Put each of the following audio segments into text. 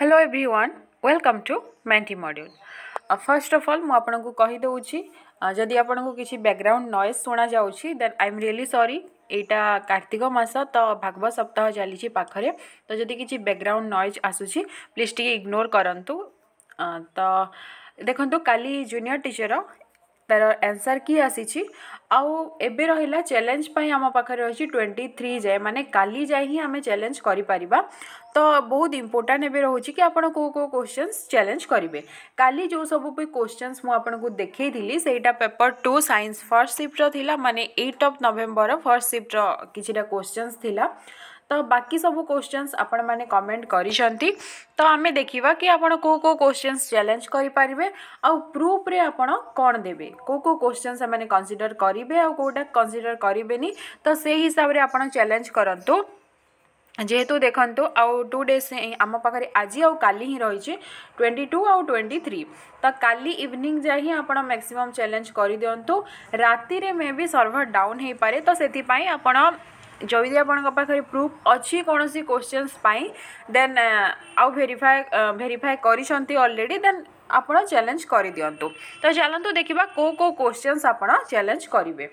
hello everyone welcome to ମେଣ୍ଟି module first of all ମୁଁ ଆପଣଙ୍କୁ କହିଦେଉଛି ଯଦି ଆପଣଙ୍କୁ କିଛି ବ୍ୟାକ୍ଗ୍ରାଉଣ୍ଡ ନଏଜ୍ ଶୁଣାଯାଉଛି then I am really sorry ଏଇଟା କାର୍ତ୍ତିକ ମାସ ତ ଭାଗବ ସପ୍ତାହ ଚାଲିଛି ପାଖରେ ତ ଯଦି କିଛି ବ୍ୟାକ୍ଗ୍ରାଉଣ୍ଡ ନଏଜ୍ ଆସୁଛି ପ୍ଲିଜ୍ ଟିକେ ଇଗ୍ନୋର୍ କରନ୍ତୁ ତ ଦେଖନ୍ତୁ କାଲି ଜୁନିୟର ଟିଚର तार आंसर कि आसी आउ ए रहा चैलेंज आम पाखे रही ट्वेंटी थ्री जाए माने काली जाए ही आम चैलेंज कर तो बहुत इम्पोर्टाट एवं रोचे कि आपड़ को को क्वेश्चंस चैलेंज करेंगे काली जो सब क्वेश्चंस क्वेश्चन मुझे देखेली सहीटा पेपर टू साइंस फर्स्ट सिफ्टर थी माने एट अफ नवेम्बर फर्स्ट सिफ्टर किसी क्वेश्चन थी तो बाकी सब क्वेश्चनस आपण मैंने कमेंट कर तो आम देखा कि आप कौ कौ चैलेंज करेंगे आउ प्रूफ्रे आप कौन देवे कौ कौ क्वेश्चन से कनसीडर करेंगे आउ कौटा कनसीडर करेनि तो से हिसाब से आप चैलेंज करूँ ଯେହେତୁ ଦେଖନ୍ତୁ ଆଉ ଟୁ ଡେଜ୍ ଆମ ପାଖରେ ଆଜି ଆଉ କାଲି ହିଁ ରହିଛି ଟ୍ୱେଣ୍ଟି ଟୁ ଆଉ ଟ୍ୱେଣ୍ଟି ଥ୍ରୀ ତ କାଲି ଇଭିନିଂ ଯାଏ ହିଁ ଆପଣ ମ୍ୟାକ୍ସିମମ୍ ଚ୍ୟାଲେଞ୍ଜ କରିଦିଅନ୍ତୁ ରାତିରେ ମେ ବି ସର୍ଭର ଡାଉନ୍ ହୋଇପାରେ ତ ସେଥିପାଇଁ ଆପଣ ଯଦି ଆପଣଙ୍କ ପାଖରେ ପ୍ରୁଫ୍ ଅଛି କୌଣସି କୋଶ୍ଚିନ୍ସ ପାଇଁ ଦେନ୍ ଆଉ ଭେରିଫାଏ ଭେରିଫାଏ କରିଛନ୍ତି ଅଲରେଡ଼ି ଦେନ୍ ଆପଣ ଚ୍ୟାଲେଞ୍ଜ କରିଦିଅନ୍ତୁ ତ ଚାଲନ୍ତୁ ଦେଖିବା କେଉଁ କେଉଁ କୋଶ୍ଚିନ୍ସ ଆପଣ ଚ୍ୟାଲେଞ୍ଜ କରିବେ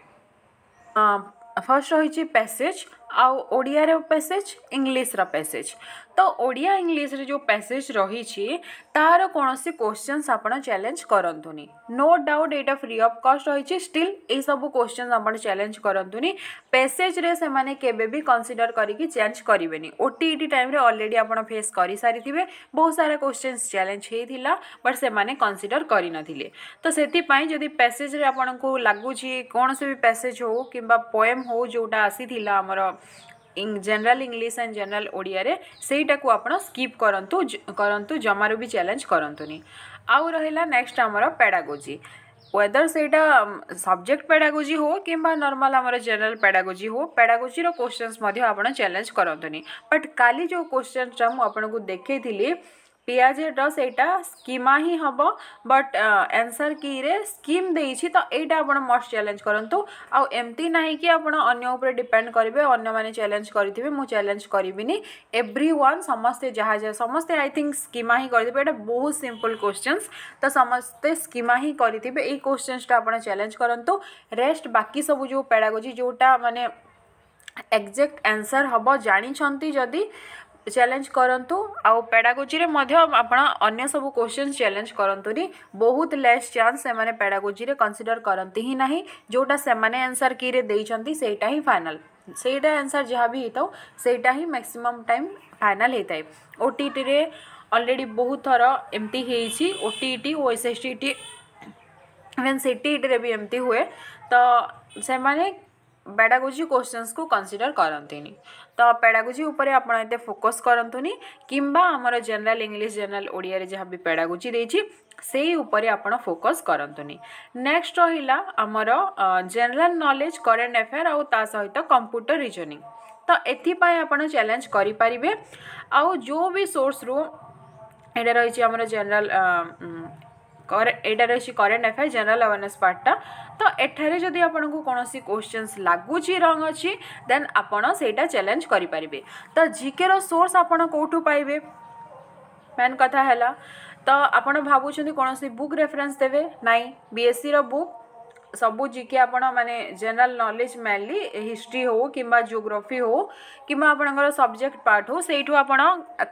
ଫାର୍ଷ୍ଟ ରହିଛି ପ୍ୟାସେଜ୍ ଆଉ ଓଡ଼ିଆର ପ୍ୟାସେଜ୍ ଇଂଲିଶର ପ୍ୟାସେଜ୍ तो ओडिया इंग्लीश रे जो पैसेज रही तार कौन सी क्वेश्चन आप चैलेंज करूँ नो डाउट एटा फ्री अफ कस्ट रही स्टिल ये सब क्वेश्चन आप चैलेंज करूँ पैसेज से मैंने कनसीडर करके चेज करेन ओ टी टाइम अलरेडी आप फेस कर सारी थे बहुत सारा क्वेश्चन चैलेंज होता बट से कनसीडर कर तो से पैसेज आपको लगुच कौन सी भी पैसेज हो कि पोएम हो जोटा आसी आमर জেনারেল ইংলিশ আন্ড জেনারেল ওড়িয়ারে সেইটাকে আপনার স্কিপ করতু করতু জমারু বি চ্যালেঞ্জ করতুনি আউ রহিলা নেক্সট আমার প্যাডাগোজি ওয়েদর সেইটা সবজেক্ট প্যাডাগোজি হো কিংবা নর্মাল আমার জেনারেল প্যাডাগোজি হো প্যাডাগোজির কোশ্চেন্স আপনার চ্যালেঞ্জ করতুনি বট কালি যে কোশ্চেন্সটা মু আপনার দেখাইলি পিঁয়াজের ডস এইটা স্কিমা ହିଁ ହେବ ବଟ୍ ଆନ୍ସର୍ କିରେ ସ୍କିମ୍ ଦେଇଛି ତ ଏଇଟା ଆପଣ ମଷ୍ଟ ଚ୍ୟାଲେଞ୍ଜ କରନ୍ତୁ ଆଉ ଏମିତି ନାହିଁ କି ଆପଣ ଅନ୍ୟ ଉପରେ ଡିପେଣ୍ଡ କରିବେ ଅନ୍ୟମାନେ ଚ୍ୟାଲେଞ୍ଜ କରିଥିବେ ମୁଁ ଚ୍ୟାଲେଞ୍ଜ କରିବିନି ଏଭ୍ରି ୱାନ୍ ସମସ୍ତେ ଯାହା ଯାହା ସମସ୍ତେ ଆଇ ଥିଙ୍କ୍ ସ୍କିମା ହିଁ କରିଥିବେ ଏଇଟା ବହୁତ ସିମ୍ପଲ୍ କୋଶ୍ଚିନ୍ସ ତ ସମସ୍ତେ ସ୍କିମା ହିଁ କରିଥିବେ ଏଇ କୋଶ୍ଚିନ୍ସଟା ଆପଣ ଚ୍ୟାଲେଞ୍ଜ କରନ୍ତୁ ରେଷ୍ଟ ବାକି ସବୁ ଯେଉଁ ପେଡ଼ାଗୋଜି ଯେଉଁଟା ମାନେ ଏକ୍ଜାକ୍ଟ ଆନ୍ସର୍ ହେବ ଜାଣିଛନ୍ତି ଯଦି चैलेंज करूँ आउ पेडागोजी में अगर सब क्वेश्चन चैलेंज करूँ बहुत लेस चान्स से पेडागोजी कनसीडर करती ही ना जोटा से आंसर किएटा ही फाइनाल सहीटा आंसर जहाँ भी होता से ही मैक्सीम टाइम फाइनाल होता है ओ टी टी अलरेडी बहुत थर एमती O T T O S S T T even C T T भी एमती हुए तो से ପେଡ଼ାଗୋଜି କୋଶ୍ଚିନ୍ସକୁ କନସିଡ଼ର କରନ୍ତିନି ତ ପେଡ଼ାଗୋଜି ଉପରେ ଆପଣ ଏତେ ଫୋକସ୍ କରନ୍ତୁନି କିମ୍ବା ଆମର ଜେନେରାଲ୍ ଇଂଲିଶ ଜେନେରାଲ୍ ଓଡ଼ିଆରେ ଯାହା ବି ପେଡ଼ାଗୋଜି ଦେଇଛି ସେଇ ଉପରେ ଆପଣ ଫୋକସ୍ କରନ୍ତୁନି ନେକ୍ସଟ ରହିଲା ଆମର ଜେନେରାଲ୍ ନଲେଜ୍ କରେଣ୍ଟ ଆଫେୟାର୍ ଆଉ ତା ସହିତ କମ୍ପ୍ୟୁଟର ରିଜନିଂ ତ ଏଥିପାଇଁ ଆପଣ ଚ୍ୟାଲେଞ୍ଜ କରିପାରିବେ ଆଉ ଯେଉଁ ବି ସୋର୍ସରୁ ଏଇଟା ରହିଛି ଆମର ଜେନେରାଲ୍ ଏଇଟାରେ ଅଛି କରେଣ୍ଟ ଆଫେୟାର୍ ଜେନେରାଲ୍ ଆୱାରନେସ୍ ପାର୍ଟଟା ତ ଏଠାରେ ଯଦି ଆପଣଙ୍କୁ କୌଣସି କୋଶ୍ଚିନ୍ସ ଲାଗୁଛି ରଙ୍ଗ ଅଛି ଦେନ୍ ଆପଣ ସେଇଟା ଚ୍ୟାଲେଞ୍ଜ କରିପାରିବେ ତ ଜିକେର ସୋର୍ସ ଆପଣ କେଉଁଠୁ ପାଇବେ ମେନ୍ କଥା ହେଲା ତ ଆପଣ ଭାବୁଛନ୍ତି କୌଣସି ବୁକ୍ ରେଫରେନ୍ସ ଦେବେ ନାହିଁ ବିଏସ୍ସିର ବୁକ୍ सब जिके आप जेनेल नलेज मेनली हिस्ट्री हो कि जियोग्राफी हो कि आपर सब्जेक्ट पार्ट हो सही आप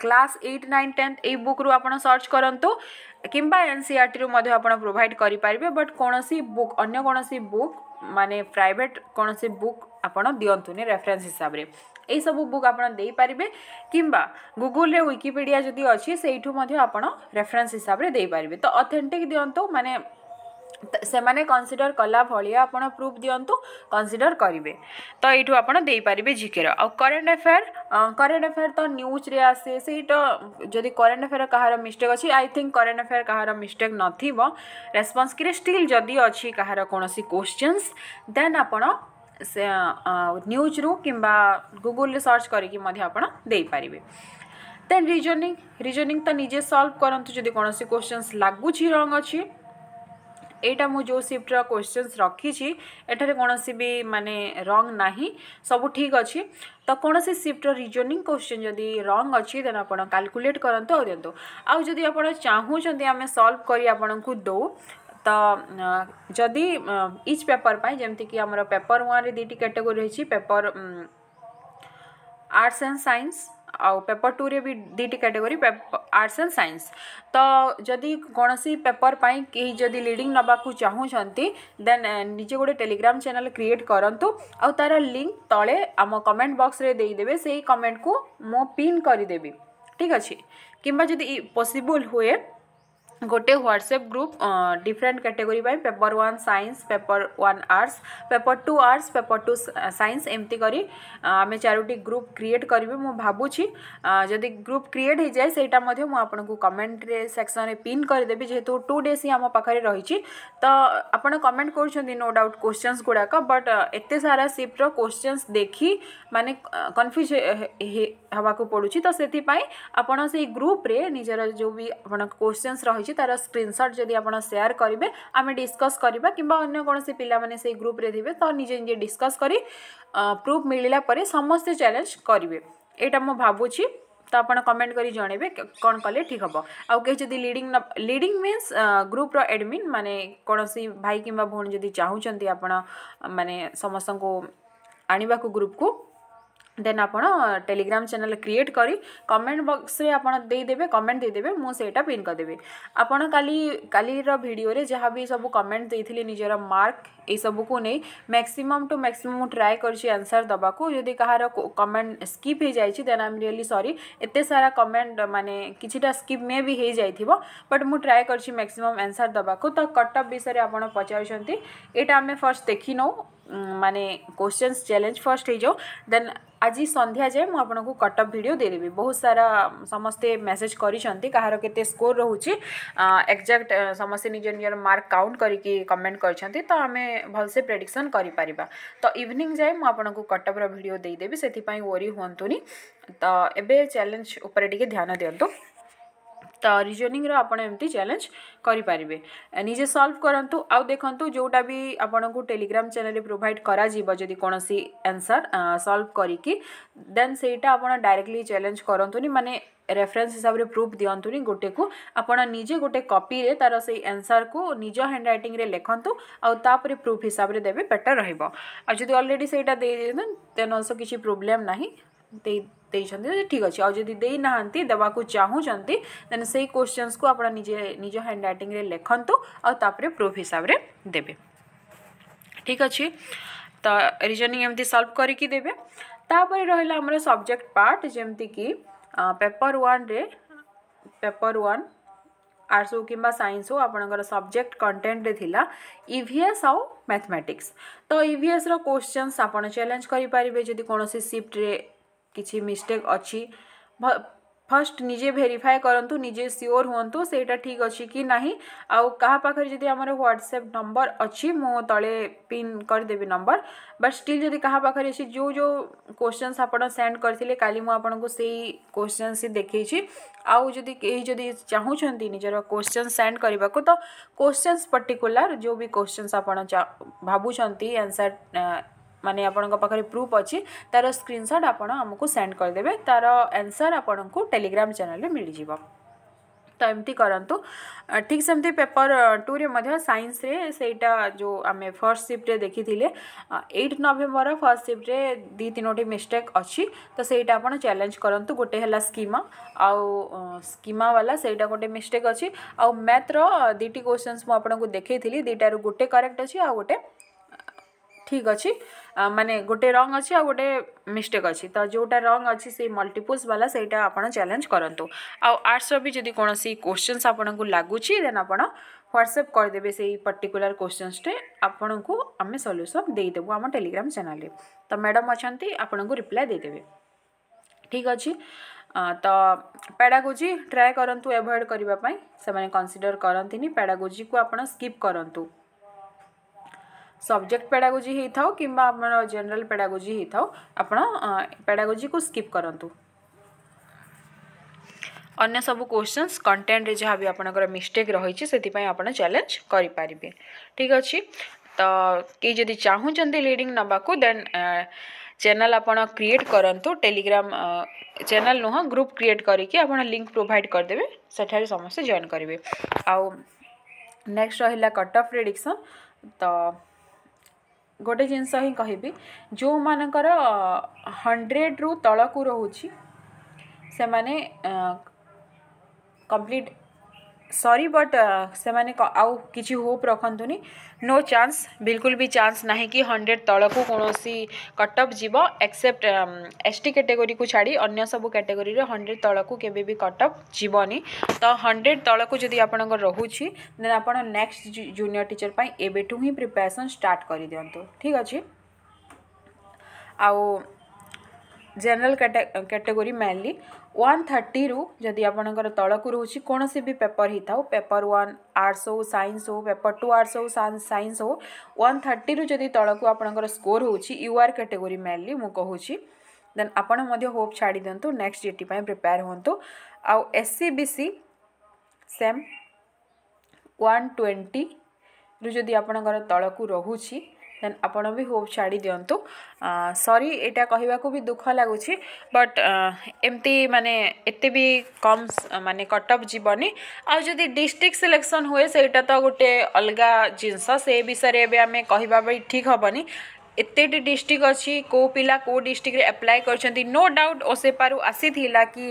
क्लास एट नाइन टेन्थ ये बुक्रु आप सर्च करूँ कि एन सी आर टी आप प्रोभाइड करेंगे बट कौन बुक अगर कौन सी बुक माने प्राइवेट कौन सी बुक आप दिखुनि रेफरेन्स हिसाब से ये सब बुक आप पारे कि गुगुल विकिपीडिया जो अच्छे से रेफरेन्स हिसाब से देपारे तो अथेटिक दिंतु मानने ସେମାନେ କନସିଡ଼ର କଲା ଭଳିଆ ଆପଣ ପ୍ରୁଫ୍ ଦିଅନ୍ତୁ କନସିଡ଼ର କରିବେ ତ ଏଇଠୁ ଆପଣ ଦେଇପାରିବେ ଜିକେର ଆଉ କରେଣ୍ଟ ଆଫେୟାର୍ କରେଣ୍ଟ ଆଫେୟାର୍ ତ ନ୍ୟୁଜ୍ରେ ଆସେ ସେଇଟା ଯଦି କରେଣ୍ଟ ଆଫେୟାର୍ କାହାର ମିଷ୍ଟେକ୍ ଅଛି ଆଇ ଥିଙ୍କ କରେଣ୍ଟ ଆଫେୟାର୍ କାହାର ମିଷ୍ଟେକ୍ ନଥିବ ରେସ୍ପନ୍ସ କିରେ ଷ୍ଟିଲ୍ ଯଦି ଅଛି କାହାର କୌଣସି କୋଶ୍ଚିନ୍ସ ଦେନ୍ ଆପଣ ସେ ନ୍ୟୁଜ୍ରୁ କିମ୍ବା ଗୁଗୁଲରେ ସର୍ଚ୍ଚ କରିକି ମଧ୍ୟ ଆପଣ ଦେଇପାରିବେ ଦେନ୍ ରିଜନିଂ ରିଜନିଂ ତ ନିଜେ ସଲ୍ଭ କରନ୍ତୁ ଯଦି କୌଣସି କୋଶ୍ଚିନ୍ସ ଲାଗୁଛି ରଙ୍ଗ ଅଛି এইটা ମୁଁ ଯେଉଁ ସିଫ୍ଟର କ୍ୱେଶ୍ଚିନ୍ସ ରଖିଛି ଏଠାରେ କୌଣସି ବି ମାନେ ରଙ୍ଗ ନାହିଁ ସବୁ ଠିକ୍ ଅଛି ତ କୌଣସି ସିଫ୍ଟର ରିଜୋନିଂ କ୍ୱେଶ୍ଚିନ୍ ଯଦି ରଙ୍ଗ ଅଛି ଦେନ୍ ଆପଣ କାଲକୁଲେଟ୍ କରନ୍ତୁ ଆଉ ଦିଅନ୍ତୁ ଆଉ ଯଦି ଆପଣ ଚାହୁଁଛନ୍ତି ଆମେ ସଲ୍ଭ କରି ଆପଣଙ୍କୁ ଦେଉ ତ ଯଦି ଇଚ୍ ପେପର୍ ପାଇଁ ଯେମିତିକି ଆମର ପେପର୍ ୱାନ୍ରେ ଦୁଇଟି କାଟେଗୋରୀ ରହିଛି ପେପର୍ ଆର୍ଟସ୍ ଆଣ୍ଡ ସାଇନ୍ସ ଆଉ ପେପର୍ ଟୁରେ ବି ଦୁଇଟି କାଟେଗୋରୀ ଆର୍ଟସ୍ ଆଣ୍ଡ ସାଇନ୍ସ ତ ଯଦି କୌଣସି ପେପର୍ ପାଇଁ କେହି ଯଦି ଲିଡ଼ିଂ ନେବାକୁ ଚାହୁଁଛନ୍ତି ଦେନ୍ ନିଜେ ଗୋଟେ ଟେଲିଗ୍ରାମ୍ ଚ୍ୟାନେଲ୍ କ୍ରିଏଟ୍ କରନ୍ତୁ ଆଉ ତା'ର ଲିଙ୍କ୍ ତଳେ ଆମ କମେଣ୍ଟ ବକ୍ସରେ ଦେଇଦେବେ ସେଇ କମେଣ୍ଟକୁ ମୁଁ ପିନ୍ କରିଦେବି ଠିକ୍ ଅଛି କିମ୍ବା ଯଦି ପସିବୁଲ୍ ହୁଏ ଗୋଟେ ହ୍ୱାଟ୍ସଆପ୍ ଗ୍ରୁପ୍ ଡିଫରେଣ୍ଟ କାଟେଗୋରୀ ପାଇଁ paper one science paper one arts paper two arts paper two science ଏମିତି କରି ଆମେ ଚାରୋଟି ଗ୍ରୁପ୍ କ୍ରିଏଟ୍ କରିବୁ ମୁଁ ଭାବୁଛି ଯଦି ଗ୍ରୁପ୍ କ୍ରିଏଟ୍ ହୋଇଯାଏ ସେଇଟା ମଧ୍ୟ ମୁଁ ଆପଣଙ୍କୁ କମେଣ୍ଟରେ ସେକ୍ସନ୍ରେ ପିନ୍ କରିଦେବି ଯେହେତୁ ଟୁ ଡେଜ୍ ହିଁ ଆମ ପାଖରେ ରହିଛି ତ ଆପଣ କମେଣ୍ଟ କରୁଛନ୍ତି ନୋ ଡାଉଟ୍ କୋଶ୍ଚେନ୍ସ ଗୁଡ଼ାକ ବଟ୍ ଏତେ ସାରା ସିପ୍ର କୋଶ୍ଚେନ୍ସ ଦେଖି ମାନେ କନଫ୍ୟୁଜ୍ ହେବାକୁ ପଡ଼ୁଛି ତ ସେଥିପାଇଁ ଆପଣ ସେଇ ଗ୍ରୁପ୍ରେ ନିଜର ଯେଉଁ ବି ଆପଣ କୋଶ୍ଚେନ୍ସ ରହିଛି ରହିଛି ତାର ସ୍କ୍ରିନସଟ୍ ଯଦି ଆପଣ ସେୟାର କରିବେ ଆମେ ଡିସ୍କସ୍ କରିବା କିମ୍ବା ଅନ୍ୟ କୌଣସି ପିଲାମାନେ ସେଇ ଗ୍ରୁପ୍ରେ ଥିବେ ତ ନିଜେ ନିଜେ ଡିସ୍କସ୍ କରି ପ୍ରୁଫ୍ ମିଳିଲା ପରେ ସମସ୍ତେ ଚ୍ୟାଲେଞ୍ଜ କରିବେ ଏଇଟା ମୁଁ ଭାବୁଛି ତ ଆପଣ କମେଣ୍ଟ କରି ଜଣେଇବେ କ'ଣ କଲେ ଠିକ୍ ହେବ ଆଉ କେହି ଯଦି ଲିଡ଼ିଂ ଲିଡ଼ିଂ ମିନ୍ସ ଗ୍ରୁପ୍ର ଆଡ଼ମିନ୍ ମାନେ କୌଣସି ଭାଇ କିମ୍ବା ଭଉଣୀ ଯଦି ଚାହୁଁଛନ୍ତି ଆପଣ ମାନେ ସମସ୍ତଙ୍କୁ ଆଣିବାକୁ ଗ୍ରୁପ୍କୁ ଦେନ୍ ଆପଣ ଟେଲିଗ୍ରାମ ଚ୍ୟାନେଲ୍ କ୍ରିଏଟ୍ କରି କମେଣ୍ଟ ବକ୍ସରେ ଆପଣ ଦେଇଦେବେ କମେଣ୍ଟ ଦେଇଦେବେ ମୁଁ ସେଇଟା ପିନ୍ କରିଦେବି ଆପଣ କାଲି କାଲିର ଭିଡ଼ିଓରେ ଯାହା ବି ସବୁ କମେଣ୍ଟ ଦେଇଥିଲି ନିଜର ମାର୍କ ଏଇସବୁକୁ ନେଇ ମ୍ୟାକ୍ସିମମ୍ ଟୁ ମ୍ୟାକ୍ସିମମ୍ ମୁଁ ଟ୍ରାଏ କରିଛି ଆନ୍ସର୍ ଦେବାକୁ ଯଦି କାହାର କମେଣ୍ଟ ସ୍କିପ୍ ହେଇଯାଇଛି ଦେନ୍ ଆମ୍ ରିଏଲି ସରି ଏତେ ସାରା କମେଣ୍ଟ ମାନେ କିଛିଟା ସ୍କିପ୍ ମେ ବି ହେଇଯାଇଥିବ ବଟ୍ ମୁଁ ଟ୍ରାଏ କରିଛି ମ୍ୟାକ୍ସିମମ୍ ଆନ୍ସର୍ ଦେବାକୁ ତ କଟଅଫ୍ ବିଷୟରେ ଆପଣ ପଚାରୁଛନ୍ତି ଏଇଟା ଆମେ ଫାର୍ଷ୍ଟ ଦେଖିନେଉ माने क्वेश्चन चैलेंज फर्स्ट हो दे आज संध्या जाए मुझक कटअप भिड देदेवी बहुत सारा समस्ते मेसेज करते स्कोर रोच एक्जाक्ट समस्ते निज निजर मार्क काउंट करके कमेंट कर आम भलसे प्रेडिक्सन कर तो इवनिंग जाए मुझक कटअप्र भिडेवि से ओरी हूँ तो ये चैलेंज उपर ध्यान दिंतु ରିଜୋନିଂର ଆପଣ ଏମିତି ଚ୍ୟାଲେଞ୍ଜ କରିପାରିବେ ନିଜେ ସଲ୍ଭ କରନ୍ତୁ ଆଉ ଦେଖନ୍ତୁ ଯେଉଁଟା ବି ଆପଣଙ୍କୁ ଟେଲିଗ୍ରାମ ଚ୍ୟାନେଲରେ ପ୍ରୋଭାଇଡ଼ କରାଯିବ ଯଦି କୌଣସି ଆନ୍ସର୍ ସଲ୍ଭ କରିକି ଦେନ୍ ସେଇଟା ଆପଣ ଡାଇରେକ୍ଟଲି ଚ୍ୟାଲେଞ୍ଜ କରନ୍ତୁନି ମାନେ ରେଫରେନ୍ସ ହିସାବରେ ପ୍ରୁଫ୍ ଦିଅନ୍ତୁନି ଗୋଟେକୁ ଆପଣ ନିଜେ ଗୋଟେ କପିରେ ତା'ର ସେଇ ଆନ୍ସର୍କୁ ନିଜ ହ୍ୟାଣ୍ଡ ରାଇଟିଂରେ ଲେଖନ୍ତୁ ଆଉ ତାପରେ ପ୍ରୁଫ୍ ହିସାବରେ ଦେବେ ବେଟର୍ ରହିବ ଆଉ ଯଦି ଅଲରେଡ଼ି ସେଇଟା ଦେଇଦେଇଛନ୍ତି ଦେନ୍ ଅଲସୋ କିଛି ପ୍ରୋବ୍ଲେମ୍ ନାହିଁ ठीक अच्छे आदि देना देवा चाहूँ देन से क्वेश्चन को आप निज हैंड रईटिंग लिखत आपरे प्रूफ हिसाब से देवे ठीक अच्छे तो रिजनिंग एमती सल्व करके देवे तापर रहा सब्जेक्ट पार्ट जमती कि paper one paper one arts हो कि सैंस हो आपर सब्जेक्ट कंटेन्ट्रे इस आउ मैथमेटिक्स तो इस रोश्चे आप चैलेंज करेंगे जी कौन सिफ्ट किसी मिस्टेक अच्छी फर्स्ट निजे भेरीफाए करूँ निजे सियोर हूँ से ठीक अच्छे कि ना आखिर कहा जी आम ह्वाट्सअप नंबर अच्छी मुझ तले पिन करदेवी नंबर बट स्टिल जदि कहा पाखे अच्छी जो जो क्वेश्चन आप सेंड करते का मुझे क्वेश्चन ही देखे आदि कहीं जी चाहूँ निजर क्वेश्चन सेंड करने को तो क्वेश्चन पर्टिकुला जो भी क्वेश्चन आप भाव आंसर মানে আপনার পাখে প্রুফ অছি তার স্ক্রিনশট আপনার আমি সেন্ড করেদেবে তার আনসর আপনার টেলিগ্রাম চ্যানেলে মিলিযোগ ତ ଏମିତି କରନ୍ତୁ ଠିକ୍ ସେମିତି ପେପର୍ ଟୁରେ ମଧ୍ୟ ସାଇନ୍ସରେ ସେଇଟା ଯେଉଁ ଆମେ ଫର୍ଷ୍ଟ ସିଫ୍ଟରେ ଦେଖିଥିଲେ ଏଇଟ୍ ନଭେମ୍ବର ଫର୍ଷ୍ଟ ସିଫ୍ଟରେ ଦୁଇ ତିନୋଟି ମିଷ୍ଟେକ୍ ଅଛି ତ ସେଇଟା ଆପଣ ଚ୍ୟାଲେଞ୍ଜ କରନ୍ତୁ ଗୋଟେ ହେଲା ସ୍କିମା ଆଉ ସ୍କିମା ବାଲା ସେଇଟା ଗୋଟେ ମିଷ୍ଟେକ୍ ଅଛି ଆଉ ମ୍ୟାଥ୍ର ଦୁଇଟି କ୍ୱେଶ୍ଚନ୍ସ ମୁଁ ଆପଣଙ୍କୁ ଦେଖେଇଥିଲି ଦୁଇଟାରୁ ଗୋଟେ କରେକ୍ଟ ଅଛି ଆଉ ଗୋଟେ ठीक अच्छे माने गोटे रंग अच्छी आ गए मिस्टेक अच्छी तो जोटा रंग अच्छी से मल्टीपुल्स वाला से चैलेंज करूँ आर्टस भी जी कौन क्वेश्चन आपको लगुच देन आप ह्वाट्सअप करदे से पर्टिकुलर क्वेश्चनटे आपन को आम सल्यूसन देदेबू आम टेलीग्राम चेल तो मैडम अच्छा आपन को रिप्लाय देदेवे ठीक अच्छे तो पेडागोजी ट्राए करूँ एवोड करने कनसीडर करती पेडागोजी को आप स्कीप करूँ सब्जेक्ट पेडागोजी होता कि जेनेल पेडागोजी होता आप पेडागोजी को स्कीप करूँ अन्य सब क्वेश्चन कंटेन्ट जहाँ भी आपंकर मिस्टेक रही है आप चैलेंज करें ठीक अच्छे तो कि जदि चाहते लिडिंग नाक दे चेल आप क्रिएट करूँ टेलीग्राम चेल नुह ग्रुप क्रिएट करके लिंक प्रोभाइड करदे से समस्त जॉन करेंगे आउ नेक्ट रहा कटअफ अफ तो गोटे जिनस ही कह जो मानकर हंड्रेड रु तलकू रोचे से मैने कम्प्लीट सॉरी बट से आउ किसी होप रखुनि नो चान्स बिल्कुल भी चान्स ना कि हंड्रेड तौक कौन कटअप जीव एक्सेप्ट एस टी कैटेगोरी को छाड़ी अगर सब कैटेगोरी हंड्रेड तौक केवि कटअप जीवनी तो हंड्रेड तौक जदि आप रोचे देन आप नेक्स्ट जूनियर टीचर एबठू ही प्रिपेरेसन स्टार्ट कर दिंतु ठीक अच्छे आउ general category mainly one thirty रू जदि आप तौक रोज कौन से भी पेपर ही था पेपर वन आर्ट्स हो साइंस हो पेपर टू आर्ट्स हो साइंस हो वन थर्टी रू जदि तौक आप स्कोर होर कैटेगोरी मेनली मुझे देन आपण होप छाड़ दिंतु नेक्स्ट जी टी प्रिपेयर हूँ आउ S C B C same one twenty रु जदि आपर तौक रोची ଦେନ୍ ଆପଣ ବି ହୋପ୍ ଛାଡ଼ି ଦିଅନ୍ତୁ ସରି ଏଇଟା କହିବାକୁ ବି ଦୁଃଖ ଲାଗୁଛି ବଟ୍ ଏମିତି ମାନେ ଏତେ ବି କମ୍ ମାନେ କଟ୍ ଅଫ୍ ଯିବନି ଆଉ ଯଦି ଡିଷ୍ଟ୍ରିକ୍ଟ ସିଲେକ୍ସନ୍ ହୁଏ ସେଇଟା ତ ଗୋଟେ ଅଲଗା ଜିନିଷ ସେ ବିଷୟରେ ଏବେ ଆମେ କହିବା ବି ଠିକ୍ ହେବନି ଏତେଟି ଡିଷ୍ଟ୍ରିକ୍ଟ ଅଛି କେଉଁ ପିଲା କେଉଁ ଡିଷ୍ଟ୍ରିକ୍ଟରେ ଆପ୍ଲାଏ କରିଛନ୍ତି ନୋ ଡାଉଟ୍ ଓସେପାରୁ ଆସିଥିଲା କି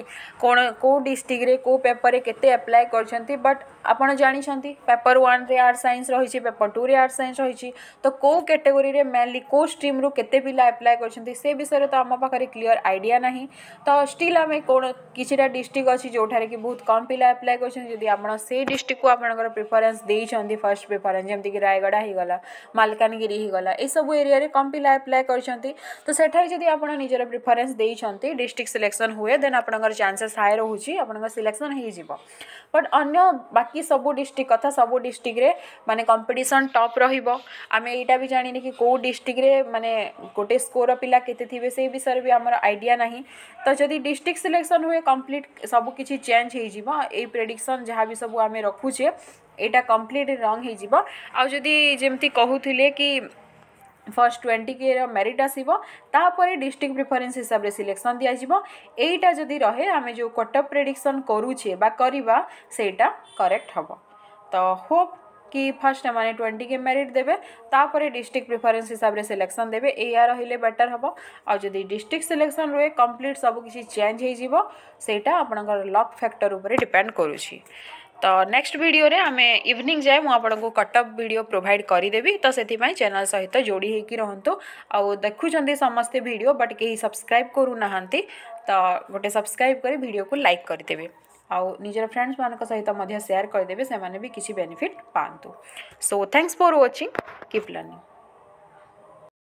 କ'ଣ କେଉଁ ଡିଷ୍ଟ୍ରିକ୍ଟରେ କେଉଁ ପେପରରେ କେତେ ଆପ୍ଲାଏ କରିଛନ୍ତି ବଟ୍ ଆପଣ ଜାଣିଛନ୍ତି ପେପର ୱାନ୍ରେ ଆର୍ଟ ସାଇନ୍ସ ରହିଛି ପେପର ଟୁରେ ଆର୍ଟ ସାଇନ୍ସ ରହିଛି ତ କେଉଁ କ୍ୟାଟେଗୋରୀରେ ମେନଲି କେଉଁ ଷ୍ଟ୍ରିମ୍ରୁ କେତେ ପିଲା ଆପ୍ଲାଏ କରିଛନ୍ତି ସେ ବିଷୟରେ ତ ଆମ ପାଖରେ କ୍ଲିଅର ଆଇଡ଼ିଆ ନାହିଁ ତ ଷ୍ଟିଲ୍ ଆମେ କ'ଣ କିଛିଟା ଡିଷ୍ଟ୍ରିକ୍ଟ ଅଛି ଯେଉଁଠାରେ କି ବହୁତ କମ୍ ପିଲା ଆପ୍ଲାଏ କରିଛନ୍ତି ଯଦି ଆପଣ ସେଇ ଡିଷ୍ଟ୍ରିକ୍ଟକୁ ଆପଣଙ୍କର ପ୍ରିଫରେନ୍ସ ଦେଇଛନ୍ତି ଫାର୍ଷ୍ଟ ପ୍ରିଫରେନ୍ସ ଯେମିତିକି ରାୟଗଡ଼ା ହେଇଗଲା ମାଲକାନଗିରି ହେଇଗଲା ଏସବୁ ଏରିଆରେ କମ୍ପିଲା ଆପ୍ଲାଏ କରିଛନ୍ତି ତ ସେଠାରେ ଯଦି ଆପଣ ନିଜର ପ୍ରିଫରେନ୍ସ ଦେଇଛନ୍ତି ଡିଷ୍ଟ୍ରିକ୍ଟ ସିଲେକ୍ସନ୍ ହୁଏ ଦେନ୍ ଆପଣଙ୍କର ଚାନ୍ସେସ୍ ହାଏ ରହୁଛି ଆପଣଙ୍କର ସିଲେକ୍ସନ୍ ହେଇଯିବ ବଟ୍ ଅନ୍ୟ ବାକି ସବୁ ଡିଷ୍ଟ୍ରିକ୍ଟ କଥା ସବୁ ଡିଷ୍ଟ୍ରିକ୍ଟରେ ମାନେ କମ୍ପିଟିସନ୍ ଟପ୍ ରହିବ ଆମେ ଏଇଟା ବି ଜାଣିନେ କି କେଉଁ ଡିଷ୍ଟ୍ରିକ୍ଟରେ ମାନେ ଗୋଟେ ସ୍କୋର ପିଲା କେତେ ଥିବେ ସେଇ ବିଷୟରେ ବି ଆମର ଆଇଡ଼ିଆ ନାହିଁ ତ ଯଦି ଡିଷ୍ଟ୍ରିକ୍ଟ ସିଲେକ୍ସନ୍ ହୁଏ କମ୍ପ୍ଲିଟ୍ ସବୁ କିଛି ଚେଞ୍ଜ ହେଇଯିବ ଏଇ ପ୍ରେଡିକ୍ସନ୍ ଯାହା ବି ସବୁ ଆମେ ରଖୁଛେ ଏଇଟା କମ୍ପ୍ଲିଟ୍ ରଙ୍ଗ ହେଇଯିବ ଆଉ ଯଦି ଯେମିତି କହୁଥିଲେ କି ଫର୍ଷ୍ଟ ଟ୍ୱେଣ୍ଟି କେର ମେରିଟ୍ ଆସିବ ତାପରେ ଡିଷ୍ଟ୍ରିକ୍ଟ ପ୍ରିଫରେନ୍ସ ହିସାବରେ ସିଲେକ୍ସନ୍ ଦିଆଯିବ ଏଇଟା ଯଦି ରହେ ଆମେ ଯେଉଁ କଟଅଫ୍ ପ୍ରେଡ଼ିକ୍ସନ୍ କରୁଛେ ବା କରିବା ସେଇଟା କରେକ୍ଟ ହେବ ତ ହୋପ୍ କି ଫାର୍ଷ୍ଟ ଏମାନେ ଟ୍ୱେଣ୍ଟି କେ ମେରିଟ୍ ଦେବେ ତାପରେ ଡିଷ୍ଟ୍ରିକ୍ଟ ପ୍ରିଫରେନ୍ସ ହିସାବରେ ସିଲେକ୍ସନ୍ ଦେବେ ଏଇଆ ରହିଲେ ବେଟର୍ ହେବ ଆଉ ଯଦି ଡିଷ୍ଟ୍ରିକ୍ଟ ସିଲେକ୍ସନ୍ ରୁହେ କମ୍ପ୍ଲିଟ୍ ସବୁକିଛି ଚେଞ୍ଜ ହେଇଯିବ ସେଇଟା ଆପଣଙ୍କର ଲକ୍ ଫ୍ୟାକ୍ଟର ଉପରେ ଡିପେଣ୍ଡ କରୁଛି तो नेक्स्ट वीडियो रे आम इवनिंग जाए मुझक कटअप भिड प्रोभाइड करदेवी तो से चेल सहित जोड़ी होकर रुंतु आउ देखुं समस्ते भिड बट कहीं सब्सक्राइब करू ना तो गोटे सब्सक्राइब कर भिडियो को लाइक करदेवि आउ निजर फ्रेंड्स मान सहित सेयार करदे से किसी बेनिफिट पातु so thanks for watching keep learning